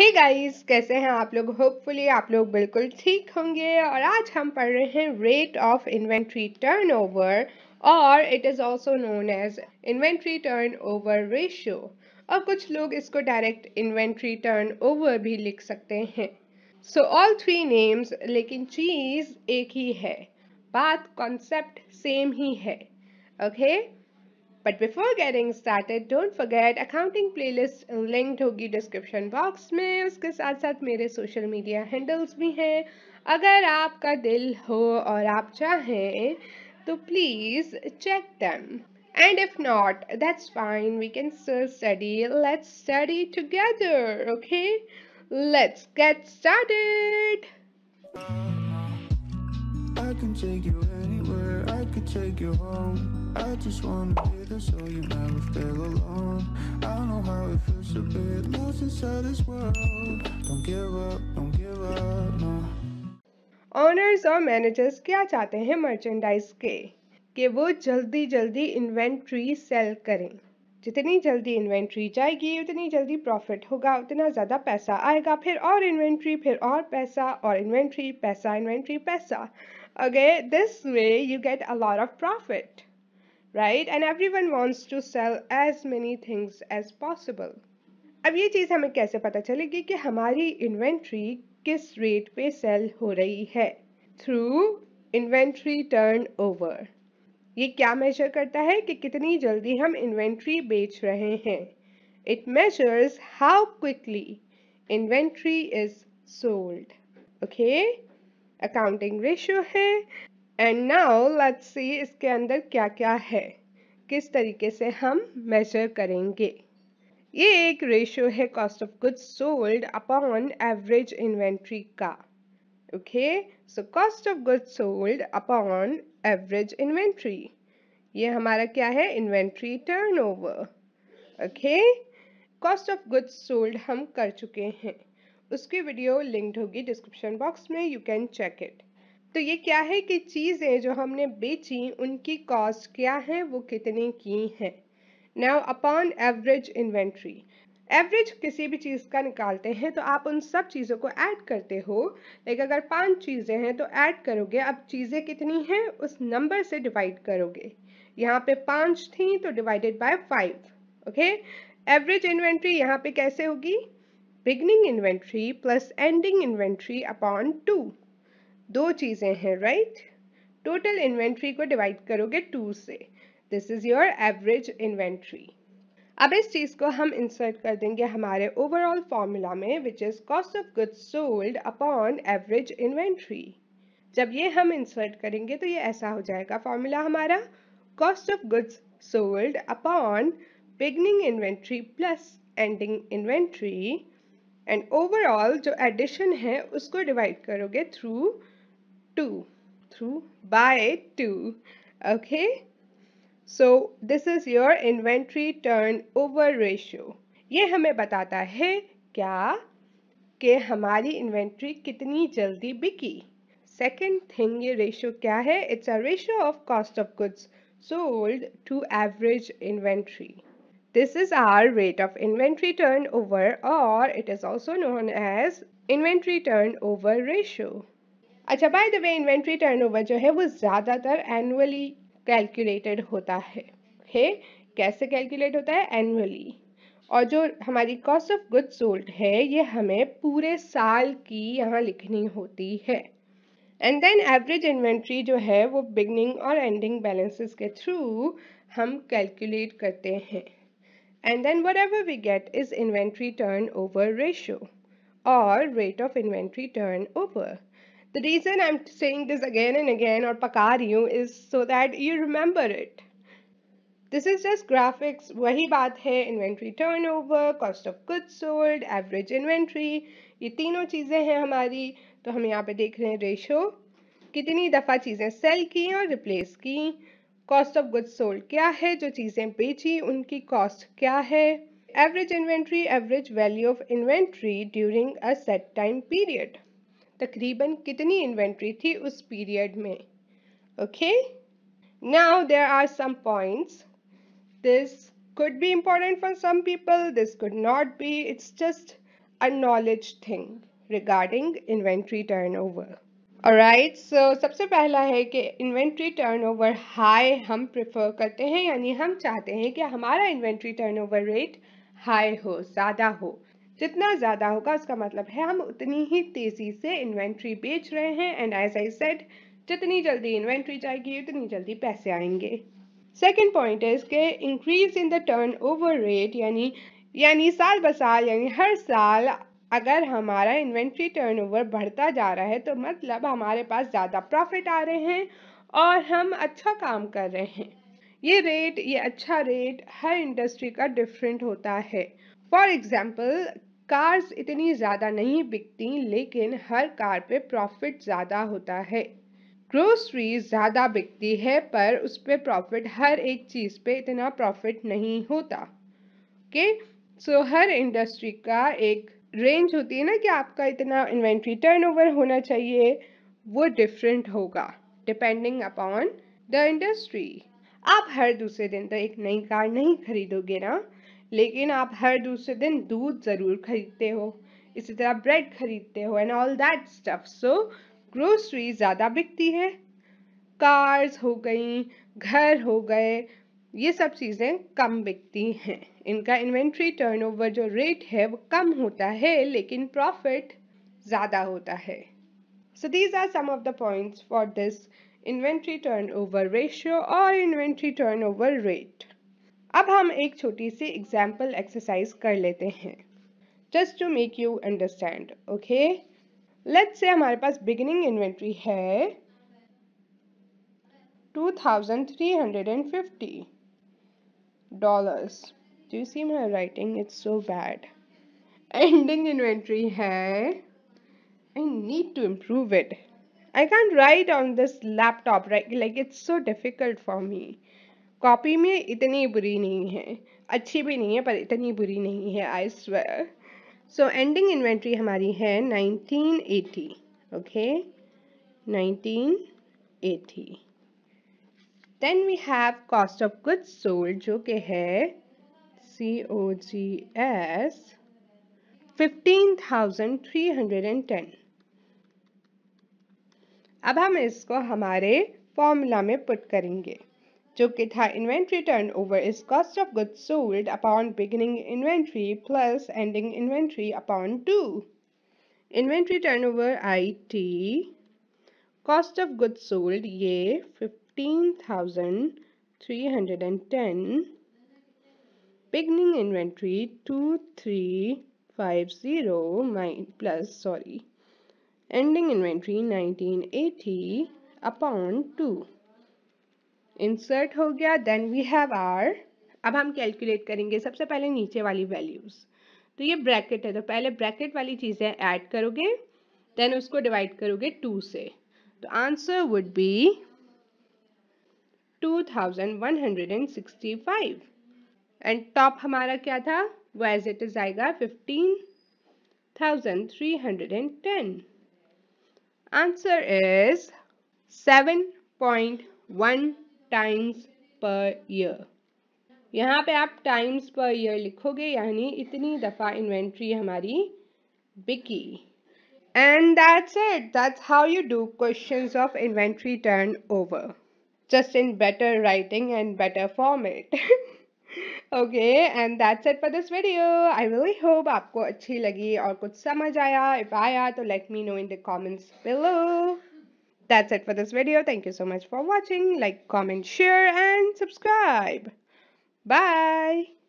हे hey guys कैसे हैं आप लोग होपफुली आप लोग बिल्कुल ठीक होंगे और आज हम पढ़ रहे हैं रेट ऑफ इन्वेंट्री टर्नओवर और it is also known as inventory turnover ratio और कुछ लोग इसको डायरेक्ट इन्वेंट्री टर्नओवर भी लिख सकते हैं सो ऑल थ्री नेम्स लेकिन चीज़ एक ही है बात कॉन्सेप्ट सेम ही है okay okay? But before getting started don't forget accounting playlist linked होगी डिस्क्रिप्शन बॉक्स में उसके साथ साथ मेरे सोशल मीडिया हैंडल्स भी हैं अगर आपका दिल हो और आप चाहें तो please check them and if them And if not, that's study let's study still okay let's get together, I can take you take you home I just wanna be there so you never feel alone I know how it feels to be lost inside this world Don't give up, don't give up, no owners और managers क्या चाहते हैं merchandise के कि वो जल्दी जल्दी inventory cell करें जितनी जल्दी इन्वेंट्री जाएगी उतनी जल्दी प्रॉफिट होगा उतना ज़्यादा पैसा आएगा फिर और इन्वेंट्री फिर और पैसा और इन्वेंट्री पैसा इन्वेंट्री पैसा Okay, this way you get a lot of profit, right? And everyone wants to sell as many things as possible. अब ये चीज़ हमें कैसे पता चलेगी कि हमारी इन्वेंट्री किस रेट पे सेल हो रही है थ्रू इन्वेंट्री टर्न ओवर ये क्या मेजर करता है कि कितनी जल्दी हम इन्वेंट्री बेच रहे हैं it measures how quickly inventory is sold okay accounting ratio है एंड नाउ लेट्स सी इसके अंदर क्या क्या है किस तरीके से हम मेजर करेंगे ये एक रेशियो है cost of goods sold upon average inventory का okay so cost of goods sold upon average inventory ये हमारा क्या है inventory turnover okay cost of goods sold हम कर चुके हैं उसकी वीडियो लिंक्ड होगी डिस्क्रिप्शन बॉक्स में यू कैन चेक इट तो ये क्या है कि चीज़ें जो हमने बेची उनकी कॉस्ट क्या है वो कितने की हैं now upon average inventory average किसी भी चीज़ का निकालते हैं तो आप उन सब चीज़ों को ऐड करते हो लाइक अगर पांच चीज़ें हैं तो ऐड करोगे अब चीज़ें कितनी हैं उस नंबर से डिवाइड करोगे यहाँ पे पांच थी तो divided by five okay average inventory यहाँ पे कैसे होगी beginning inventory plus ending inventory upon two दो चीज़ें हैं राइट टोटल इन्वेंट्री को डिवाइड करोगे टू से this is your average inventory अब इस चीज़ को हम इंसर्ट कर देंगे हमारे ओवरऑल फॉर्मूला में which is cost of goods sold upon average inventory जब ये हम इंसर्ट करेंगे तो ये ऐसा हो जाएगा फॉर्मूला हमारा cost of goods sold upon beginning inventory plus ending inventory and overall जो एडिशन है उसको डिवाइड करोगे through two through by two okay so this is your inventory turnover ratio ये हमें बताता है क्या कि हमारी इन्वेंट्री कितनी जल्दी बिकी सेकेंड थिंग ये रेशियो क्या है it's a ratio of cost of goods sold to average inventory This is our rate of inventory turnover or it is also known as inventory turnover ratio. अच्छा by the way inventory turnover जो है वो ज़्यादातर annually calculated होता है हे कैसे calculate होता है एनुअली और जो हमारी कॉस्ट ऑफ गुड सोल्ड है ये हमें पूरे साल की यहाँ लिखनी होती है एंड देन एवरेज इन्वेंट्री जो है वो बिगनिंग और एंडिंग बैलेंसेस के थ्रू हम कैलकुलेट करते हैं and then whatever we get is inventory turnover ratio or rate of inventory turnover. The reason I'm saying this again and again or pakariyu is so that you remember it. This is just graphics, वही बात है inventory turnover, cost of goods sold, average inventory, ये तीनों चीज़ें हैं हमारी तो हम यहाँ पे देख रहे हैं रेशो कितनी दफ़ा चीज़ें सेल की और रिप्लेस की कॉस्ट ऑफ गुड्स सोल्ड क्या है जो चीज़ें बेची उनकी कॉस्ट क्या है average inventory average value of inventory during a set time period तकरीबन कितनी इन्वेंट्री थी उस पीरियड में okay now there are some points this be important for some people this could not be it's just a knowledge thing regarding inventory turnover right so so, सबसे पहला है कि inventory turnover high हम prefer करते हैं यानी हम चाहते हैं कि हमारा इन्वेंट्री टर्नओवर रेट हाई हो ज़्यादा हो जितना ज़्यादा होगा उसका मतलब है हम उतनी ही तेज़ी से इन्वेंट्री बेच रहे हैं एंड एज आई सेड जितनी जल्दी इन्वेंट्री जाएगी उतनी जल्दी पैसे आएंगे सेकेंड पॉइंट है इसके increase in the turnover rate यानी यानी साल ब साल यानी हर साल अगर हमारा इन्वेंट्री टर्नओवर बढ़ता जा रहा है तो मतलब हमारे पास ज़्यादा प्रॉफिट आ रहे हैं और हम अच्छा काम कर रहे हैं ये रेट ये अच्छा रेट हर इंडस्ट्री का डिफरेंट होता है फॉर एग्ज़ाम्पल कार्स इतनी ज़्यादा नहीं बिकती लेकिन हर कार पे प्रॉफिट ज़्यादा होता है ग्रोसरी ज़्यादा बिकती है पर उस पर प्रॉफिट हर एक चीज़ पे इतना प्रॉफिट नहीं होता के okay? सो so, हर इंडस्ट्री का एक रेंज होती है ना कि आपका इतना इन्वेंट्री टर्नओवर होना चाहिए वो डिफरेंट होगा डिपेंडिंग अपॉन द इंडस्ट्री आप हर दूसरे दिन तो एक नई कार नहीं खरीदोगे ना लेकिन आप हर दूसरे दिन दूध ज़रूर खरीदते हो इसी तरह ब्रेड खरीदते हो and all that stuff so grocery ज़्यादा बिकती है कार्स हो गई घर हो गए ये सब चीज़ें कम बिकती हैं इनका इन्वेंट्री टर्नओवर जो रेट है वो कम होता है लेकिन प्रॉफिट ज़्यादा होता है So these are some of the points for this inventory turnover ratio और inventory turnover रेट अब हम एक छोटी सी एग्जाम्पल एक्सरसाइज कर लेते हैं just to make you understand okay let's say हमारे पास बिगिनिंग इन्वेंट्री है two thousand three hundred and fifty dollars Do you see my writing? It's so bad. Ending inventory hai. I need to improve it. I can't write on this laptop, right? Like it's so difficult for me. copy में इतनी buri नहीं hai अच्छी bhi नहीं hai पर इतनी buri नहीं hai i swear so ending inventory हमारी है 1980 okay? 1980 Then we have cost of goods sold जो कि है C 15,310 अब हम इसको हमारे फॉर्मूला में पुट करेंगे जो कि था inventory turnover is cost of good sold upon beginning inventory plus ending inventory upon two inventory turnover I T cost of good sold ये fifteen thousand three hundred and ten beginning inventory 2350 my, plus sorry ending inventory 1980 upon 2 insert हो गया then we have our अब हम calculate करेंगे सबसे पहले नीचे वाली वैल्यूज़ तो ये ब्रैकेट है तो पहले ब्रैकेट वाली चीज़ें ऐड करोगे देन उसको डिवाइड करोगे टू से तो answer would be two thousand one hundred and sixty five and top हमारा क्या था वो एज इट इज आएगा fifteen thousand three hundred and ten answer is seven point one times per year यहाँ पे आप टाइम्स पर ईयर लिखोगे यानी इतनी दफ़ा इन्वेंट्री हमारी बिकी and that's it that's how you do questions of inventory turnover just in better writing and better format okay and that's it for this video I really hope आपको अच्छी लगी और कुछ समझ आया इफ आया तो let me know in the comments below That's it for this video. Thank you so much for watching. Like, comment, share and subscribe. Bye.